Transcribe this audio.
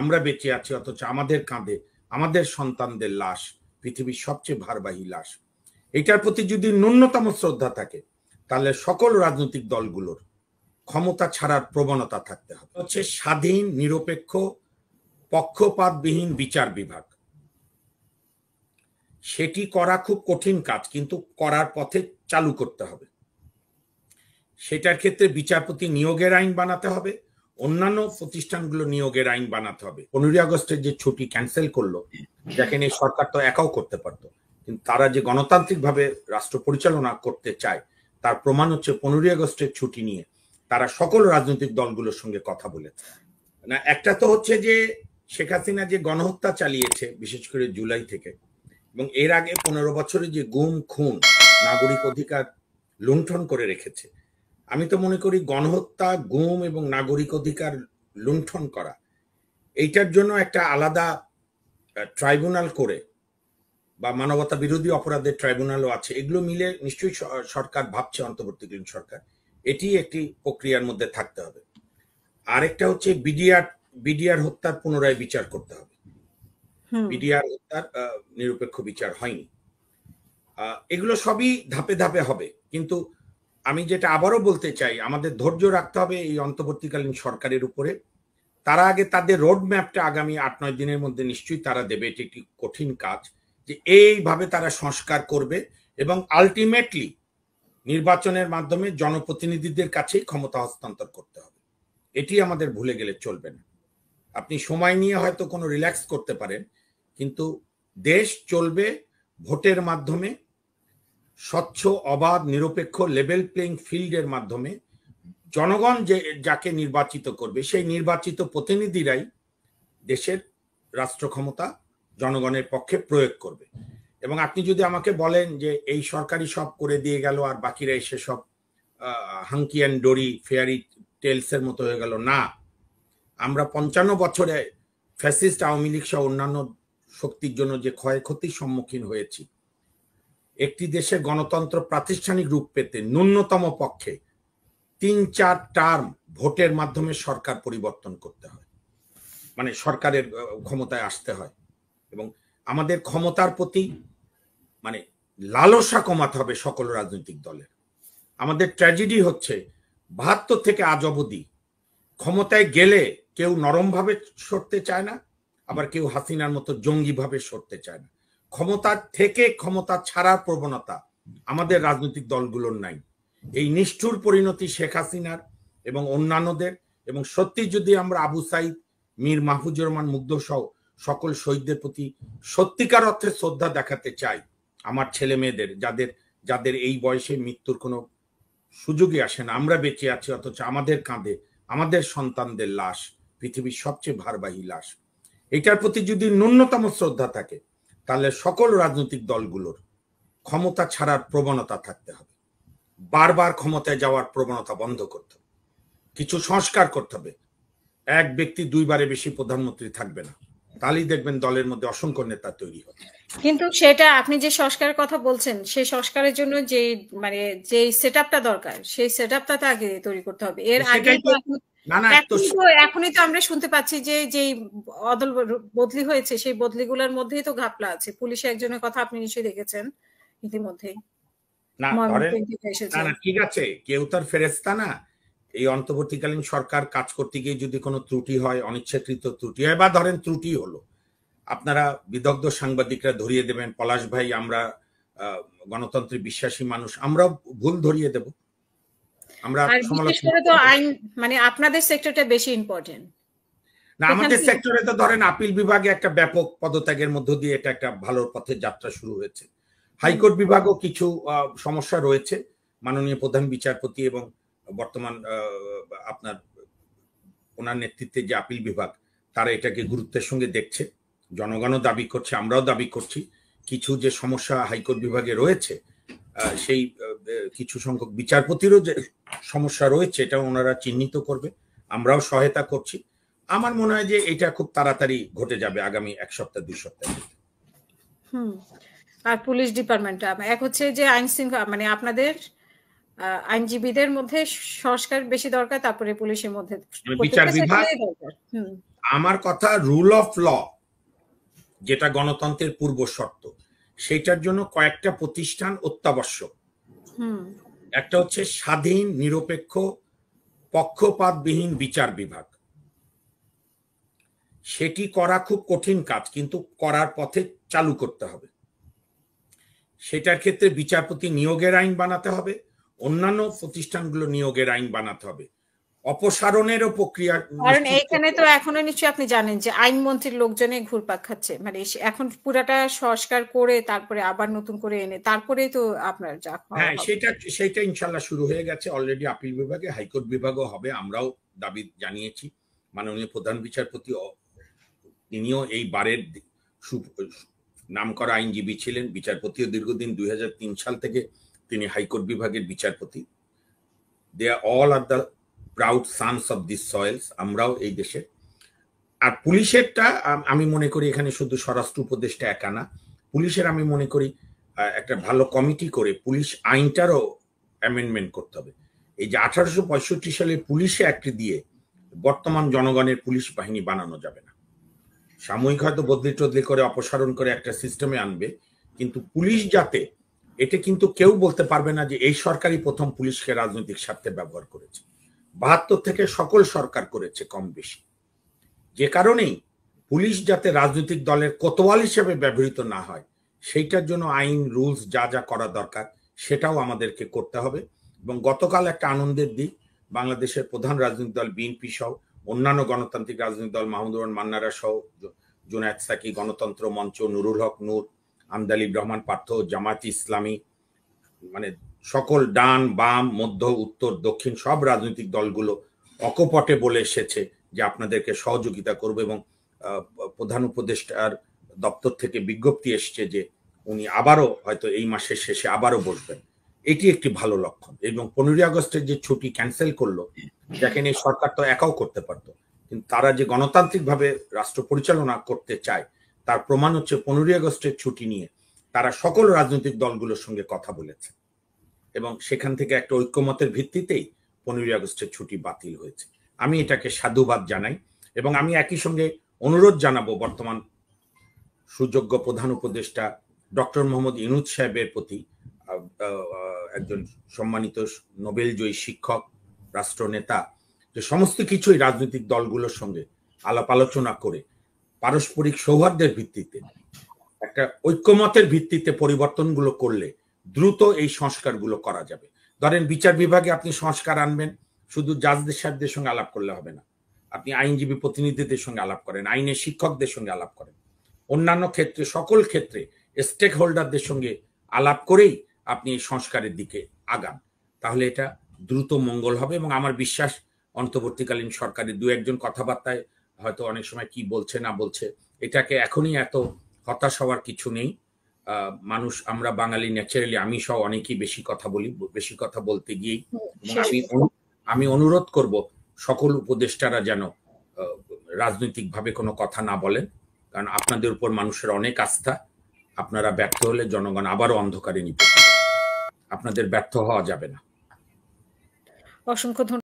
আমরা বেঁচে আছি অথচ আমাদের কাঁধে আমাদের সন্তানদের লাশ পৃথিবীর সবচেয়ে ভারবাহী লাশ এটার প্রতি যদি ন্যূনতম শ্রদ্ধা থাকে তাহলে সকল রাজনৈতিক দলগুলোর ক্ষমতা ছাড়ার প্রবণতা থাকতে হবে হচ্ছে স্বাধীন নিরপেক্ষ পক্ষপাতবিহীন বিচার বিভাগ সেটি করা খুব কঠিন কাজ কিন্তু করার পথে চালু করতে হবে সেটার ক্ষেত্রে বিচারপতি নিয়োগের আইন বানাতে হবে অন্যান্য প্রতিষ্ঠানগুলো নিয়োগের আইন বানাতে হবে পনেরোই আগস্টের যে ছুটি ক্যান্সেল করলো দেখেন এই সরকার তো একাও করতে পারত কিন্তু তারা যে গণতান্ত্রিকভাবে রাষ্ট্র পরিচালনা করতে চায় তার প্রমাণ হচ্ছে পনেরোই আগস্টের ছুটি নিয়ে তারা সকল রাজনৈতিক দলগুলোর সঙ্গে কথা বলেছে না একটা তো হচ্ছে যে শেখ হাসিনা যে গণহত্যা চালিয়েছে বিশেষ করে জুলাই থেকে এবং এর আগে পনেরো বছরে যে গুম খুন নাগরিক অধিকার লুণ্ঠন করে রেখেছে আমি তো মনে করি গণহত্যা গুম এবং নাগরিক অধিকার লুণ্ঠন করা এইটার জন্য একটা আলাদা ট্রাইব্যুনাল করে বা মানবতা বিরোধী অপরাধের ট্রাইব্যুনালও আছে এগুলো মিলে নিশ্চয়ই সরকার ভাবছে অন্তর্বর্তীকালীন সরকার এটি একটি প্রক্রিয়ার মধ্যে থাকতে হবে আরেকটা হচ্ছে বিডিআর বিডিআর হত্যার পুনরায় বিচার করতে হবে বিডিআর হত্যার নিরপেক্ষ বিচার হয়নি এগুলো সবই ধাপে ধাপে হবে কিন্তু আমি যেটা আবারও বলতে চাই আমাদের ধৈর্য রাখতে হবে এই অন্তর্বর্তীকালীন সরকারের উপরে তারা আগে তাদের রোড ম্যাপটা আগামী আট নয় দিনের মধ্যে নিশ্চয়ই তারা দেবে এটি একটি কঠিন কাজ যে এইভাবে তারা সংস্কার করবে এবং আলটিমেটলি নির্বাচনের মাধ্যমে জনপ্রতিনিধিদের কাছেই ক্ষমতা হস্তান্তর করতে হবে এটি আমাদের ভুলে গেলে চলবে না আপনি সময় নিয়ে হয়তো কোনো রিল্যাক্স করতে পারেন কিন্তু দেশ চলবে ভোটের মাধ্যমে স্বচ্ছ অবাধ নিরপেক্ষ লেভেল প্লেইং ফিল্ডের মাধ্যমে জনগণ যে যাকে নির্বাচিত করবে সেই নির্বাচিত প্রতিনিধিরাই দেশের রাষ্ট্র ক্ষমতা জনগণের পক্ষে প্রয়োগ করবে এবং আপনি যদি আমাকে বলেন যে এই সরকারি সব করে দিয়ে গেল আর বাকিরা এসে সব হাঙ্কি অ্যান্ড ডোরি ফেয়ারি টেলসের মতো হয়ে গেল না আমরা পঞ্চান্ন বছরে ফ্যাসিস্ট আওয়ামী লীগ সহ অন্যান্য শক্তির জন্য যে ক্ষয়ক্ষতির সম্মুখীন হয়েছি একটি দেশে গণতন্ত্র প্রাতিষ্ঠানিক রূপ পেতে ন্যূনতম পক্ষে তিন চার টার্ম ভোটের মাধ্যমে সরকার পরিবর্তন করতে হয় মানে সরকারের ক্ষমতায় আসতে হয় এবং আমাদের ক্ষমতার প্রতি মানে লালসা কমাতে হবে সকল রাজনৈতিক দলের আমাদের ট্র্যাজেডি হচ্ছে বাহাত্তর থেকে আজ অবধি ক্ষমতায় গেলে কেউ নরমভাবে সরতে চায় না আবার কেউ হাসিনার মতো জঙ্গিভাবে সরতে চায় না ক্ষমতা থেকে ক্ষমতা ছাড়ার প্রবণতা আমাদের রাজনৈতিক দলগুলোর নাই এই নিষ্ঠুর পরিণতি শেখ হাসিনার এবং অন্যান্যদের এবং সত্যি যদি আমরা আবু সাইদ মীর মাহফুজুর রহমান মুগ্ধ সহ সকল শহীদদের প্রতি সত্যিকার অর্থে শ্রদ্ধা দেখাতে চাই আমার ছেলে মেয়েদের যাদের যাদের এই বয়সে মৃত্যুর কোনো সুযোগই আসে না আমরা বেঁচে আছি অথচ আমাদের কাঁধে আমাদের সন্তানদের লাশ পৃথিবীর সবচেয়ে ভারবাহী লাশ এটার প্রতি যদি ন্যূনতম শ্রদ্ধা থাকে তাহলে সকল রাজনৈতিক দলগুলোর ক্ষমতা ছাড়ার প্রবণতা থাকতে হবে বারবার ক্ষমতায় যাওয়ার প্রবণতা বন্ধ করতে হবে কিছু সংস্কার করতে হবে এক ব্যক্তি দুইবারে বেশি প্রধানমন্ত্রী থাকবে না তাহলেই দেখবেন দলের মধ্যে অসংখ্য নেতা তৈরি হবে কিন্তু সেটা আপনি যে সংস্কারের কথা বলছেন সেই সংস্কারের জন্য যে মানে যে সেটআপটা দরকার সেই সেট আপটা তো আগে তৈরি করতে হবে এর আগে এখনই তো আমরা শুনতে পাচ্ছি যে অদল বদলি হয়েছে সেই বদলিগুলোর মধ্যেই তো ঘাপলা আছে পুলিশে একজনের কথা আপনি নিশ্চয়ই দেখেছেন ইতিমধ্যেই না ঠিক আছে কেউ তার ফেরেস্তা না এই অন্তর্বর্তীকালীন সরকার কাজ করতে গিয়ে যদি কোনো ত্রুটি হয় অনিচ্ছাকৃত ত্রুটি হয় বা ধরেন ত্রুটি হলো আপনারা বিদগ্ধ সাংবাদিকরা ধরিয়ে দেবেন পলাশ ভাই আমরা গণতন্ত্রে বিশ্বাসী মানুষ আমরা ভুল ধরিয়ে দেবো আমরা আইন মানে আপনাদের সেক্টরটা বেশি ইম্পর্টেন্ট না আমাদের সেক্টরে তো ধরেন আপিল বিভাগে একটা ব্যাপক পদত্যাগের মধ্য দিয়ে এটা একটা ভালো পথে যাত্রা শুরু হয়েছে হাইকোর্ট বিভাগও কিছু সমস্যা রয়েছে মাননীয় প্রধান বিচারপতি এবং বর্তমান আপনার ওনার নেতৃত্বে যে আপিল বিভাগ তারা এটাকে গুরুত্বের সঙ্গে দেখছে জনগণও দাবি করছে আমরাও দাবি করছি কিছু যে সমস্যা হাইকোর্ট বিভাগে রয়েছে সেই কিছু সংখ্যক বিচারপতিরও যে সমস্যা রয়েছে এটা ওনারা চিহ্নিত করবে আমরাও সহায়তা করছি আমার মনে হয় যে এটা খুব তাড়াতাড়ি ঘটে যাবে আগামী এক সপ্তাহ দুই সপ্তাহ হুম আর পুলিশ ডিপার্টমেন্ট এক হচ্ছে যে আইন শৃঙ্খলা মানে আপনাদের আইনজীবীদের মধ্যে সংস্কার বেশি দরকার তারপরে পুলিশের মধ্যে মানে বিচার বিভাগ আমার কথা রুল অফ ল যেটা গণতন্ত্রের পূর্ব শর্ত সেটার জন্য কয়েকটা প্রতিষ্ঠান অত্যাবশ্যক একটা হচ্ছে স্বাধীন নিরপেক্ষ পক্ষপাতবিহীন বিচার বিভাগ সেটি করা খুব কঠিন কাজ কিন্তু করার পথে চালু করতে হবে সেটার ক্ষেত্রে বিচারপতি নিয়োগের আইন বানাতে হবে অন্যান্য প্রতিষ্ঠানগুলো নিয়োগের আইন বানাতে হবে অপসারণেরও প্রক্রিয়া কারণ এইখানে তো এখনো নিশ্চয়ই আপনি জানেন যে আইন মন্ত্রীর লোকজনে ঘুরপাক খাচ্ছে মানে এখন পুরাটা সংস্কার করে তারপরে আবার নতুন করে এনে তারপরেই তো আপনার যা হ্যাঁ সেটা সেটা ইনশাল্লাহ শুরু হয়ে গেছে অলরেডি আপিল বিভাগে হাইকোর্ট বিভাগও হবে আমরাও দাবি জানিয়েছি মাননীয় প্রধান বিচারপতি তিনিও এই বারের নাম করা আইনজীবী ছিলেন বিচারপতিও দীর্ঘদিন দুই সাল থেকে তিনি হাইকোর্ট বিভাগের বিচারপতি they all are the proud sons of this soils আমরাও এই দেশে আর পুলিশেরটা আমি মনে করি এখানে শুধু স্বরাষ্ট্র উপদেষ্টা একা না পুলিশের আমি মনে করি একটা ভালো কমিটি করে পুলিশ আইনটারও অ্যামেন্ডমেন্ট করতে হবে এই যে আঠারোশো পঁয়ষট্টি সালে পুলিশে একটি দিয়ে বর্তমান জনগণের পুলিশ বাহিনী বানানো যাবে না সাময়িক হয়তো বদলি টদলি করে অপসারণ করে একটা সিস্টেমে আনবে কিন্তু পুলিশ যাতে এটা কিন্তু কেউ বলতে পারবে না যে এই সরকারই প্রথম পুলিশকে রাজনৈতিক স্বার্থে ব্যবহার করেছে বাহাত্তর থেকে সকল সরকার করেছে কম বেশি যে কারণেই পুলিশ যাতে রাজনৈতিক দলের কোতোয়াল হিসেবে ব্যবহৃত না হয় সেইটার জন্য আইন রুলস যা যা করা দরকার সেটাও আমাদেরকে করতে হবে এবং গতকাল একটা আনন্দের দিক বাংলাদেশের প্রধান রাজনৈতিক দল বিএনপি সহ অন্যান্য গণতান্ত্রিক রাজনৈতিক দল মাহমুদুর মান্নারা সহ জুনায়দ সাকি গণতন্ত্র মঞ্চ নুরুল হক নূর আমদালি রহমান পার্থ জামাত ইসলামী মানে সকল ডান বাম মধ্য উত্তর দক্ষিণ সব রাজনৈতিক দলগুলো অকপটে বলে এসেছে যে আপনাদেরকে সহযোগিতা করবে এবং প্রধান উপদেষ্টার দপ্তর থেকে বিজ্ঞপ্তি এসছে যে উনি আবারও হয়তো এই মাসের শেষে আবারও বসবেন এটি একটি ভালো লক্ষণ এবং পনেরোই আগস্টের যে ছুটি ক্যান্সেল করলো যাকে নিয়ে সরকার তো একাও করতে পারতো কিন্তু তারা যে গণতান্ত্রিকভাবে রাষ্ট্র পরিচালনা করতে চায় তার প্রমাণ হচ্ছে পনেরোই আগস্টের ছুটি নিয়ে তারা সকল রাজনৈতিক দলগুলোর সঙ্গে কথা বলেছে এবং সেখান থেকে একটা ঐক্যমতের ভিত্তিতেই পনেরোই আগস্টের ছুটি বাতিল হয়েছে আমি এটাকে সাধুবাদ জানাই এবং আমি একই সঙ্গে অনুরোধ জানাবো বর্তমান সুযোগ্য প্রধান উপদেষ্টা ডক্টর মোহাম্মদ ইনুদ সাহেবের প্রতি একজন সম্মানিত নোবেলজয়ী শিক্ষক রাষ্ট্রনেতা যে সমস্ত কিছুই রাজনৈতিক দলগুলোর সঙ্গে আলাপ আলোচনা করে পারস্পরিক সৌহার্দ্যের ভিত্তিতে একটা ঐক্যমতের ভিত্তিতে পরিবর্তনগুলো করলে দ্রুত এই সংস্কারগুলো করা যাবে ধরেন বিচার বিভাগে আপনি সংস্কার আনবেন শুধু জাজদের সাহেবদের সঙ্গে আলাপ করলে হবে না আপনি আইনজীবী প্রতিনিধিদের সঙ্গে আলাপ করেন আইনের শিক্ষকদের সঙ্গে আলাপ করেন অন্যান্য ক্ষেত্রে সকল ক্ষেত্রে স্টেক হোল্ডারদের সঙ্গে আলাপ করেই আপনি এই সংস্কারের দিকে আগান তাহলে এটা দ্রুত মঙ্গল হবে এবং আমার বিশ্বাস অন্তর্বর্তীকালীন সরকারের দু একজন কথাবার্তায় হয়তো অনেক সময় কি বলছে না বলছে এটাকে এখনই এত হতাশ হওয়ার কিছু নেই মানুষ আমরা বাঙালি ন্যাচারালি আমি সহ অনেকেই বেশি কথা বলি বেশি কথা বলতে গিয়েই আমি আমি অনুরোধ করব সকল উপদেষ্টারা যেন রাজনৈতিকভাবে কোনো কথা না বলেন কারণ আপনাদের উপর মানুষের অনেক আস্থা আপনারা ব্যর্থ হলে জনগণ আবারও অন্ধকারে নিবে আপনাদের ব্যর্থ হওয়া যাবে না অসংখ্য